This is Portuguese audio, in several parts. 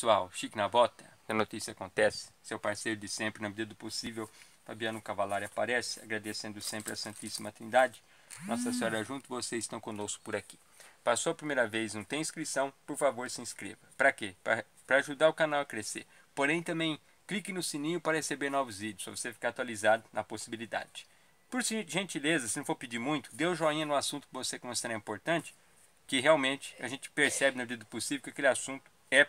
pessoal, Chique na Bota, a notícia acontece, seu parceiro de sempre, na medida do possível, Fabiano Cavalari aparece, agradecendo sempre a Santíssima Trindade. Nossa hum. Senhora junto, vocês estão conosco por aqui. Passou a primeira vez, não tem inscrição, por favor se inscreva. Para quê? Para ajudar o canal a crescer. Porém, também clique no sininho para receber novos vídeos, para você ficar atualizado na possibilidade. Por gentileza, se não for pedir muito, dê o um joinha no assunto que você considera importante, que realmente a gente percebe na medida do possível que aquele assunto é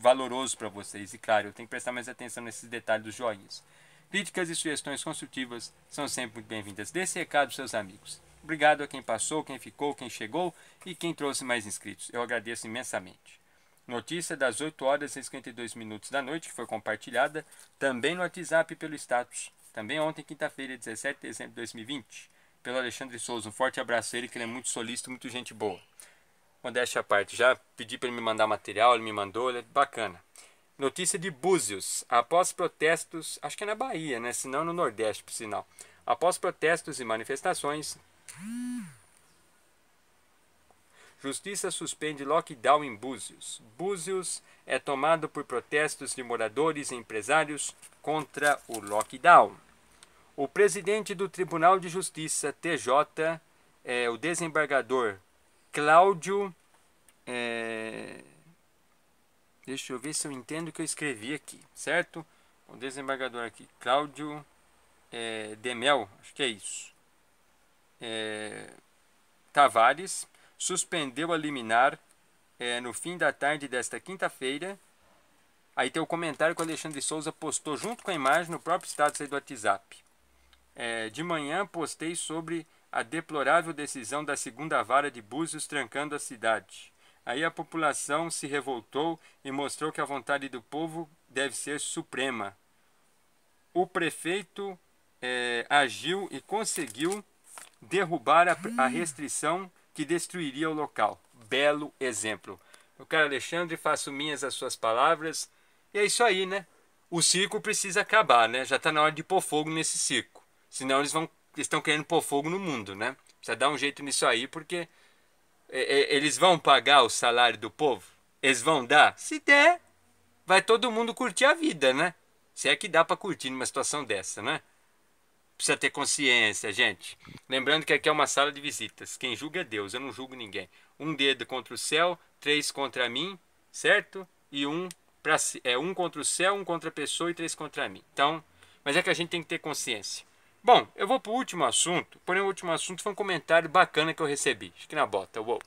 valoroso para vocês. E claro, eu tenho que prestar mais atenção nesses detalhes dos joinhas. Críticas e sugestões construtivas são sempre muito bem-vindas. Dê esse recado seus amigos. Obrigado a quem passou, quem ficou, quem chegou e quem trouxe mais inscritos. Eu agradeço imensamente. Notícia das 8 horas e 52 minutos da noite, que foi compartilhada também no WhatsApp pelo status. Também ontem, quinta-feira, 17 de dezembro de 2020, pelo Alexandre Souza. Um forte abraço a ele, que ele é muito solista muito gente boa modéstia à parte, já pedi para ele me mandar material, ele me mandou, ele é bacana. Notícia de Búzios. Após protestos, acho que é na Bahia, né? Se não no Nordeste, por sinal. Após protestos e manifestações, Justiça suspende lockdown em Búzios. Búzios é tomado por protestos de moradores e empresários contra o lockdown. O presidente do Tribunal de Justiça, TJ, é, o desembargador Cláudio. É... Deixa eu ver se eu entendo o que eu escrevi aqui, certo? O desembargador aqui, Cláudio é, Demel, acho que é isso. É, Tavares suspendeu a liminar é, no fim da tarde desta quinta-feira. Aí tem o comentário que o Alexandre Souza postou junto com a imagem no próprio status aí do WhatsApp. É, de manhã postei sobre a deplorável decisão da segunda vara de Búzios trancando a cidade. Aí a população se revoltou e mostrou que a vontade do povo deve ser suprema. O prefeito é, agiu e conseguiu derrubar a, a hum. restrição que destruiria o local. Belo exemplo. Eu quero Alexandre, faço minhas as suas palavras. E é isso aí, né? O circo precisa acabar, né? Já está na hora de pôr fogo nesse circo. Senão eles vão eles estão querendo pôr fogo no mundo, né? Precisa dar um jeito nisso aí, porque é, é, eles vão pagar o salário do povo? Eles vão dar? Se der, vai todo mundo curtir a vida, né? Se é que dá para curtir numa situação dessa, né? Precisa ter consciência, gente. Lembrando que aqui é uma sala de visitas. Quem julga é Deus, eu não julgo ninguém. Um dedo contra o céu, três contra mim, certo? E um pra, é um contra o céu, um contra a pessoa e três contra mim. Então, mas é que a gente tem que ter consciência. Bom, eu vou para o último assunto, porém o último assunto foi um comentário bacana que eu recebi. Acho que na bota, uou.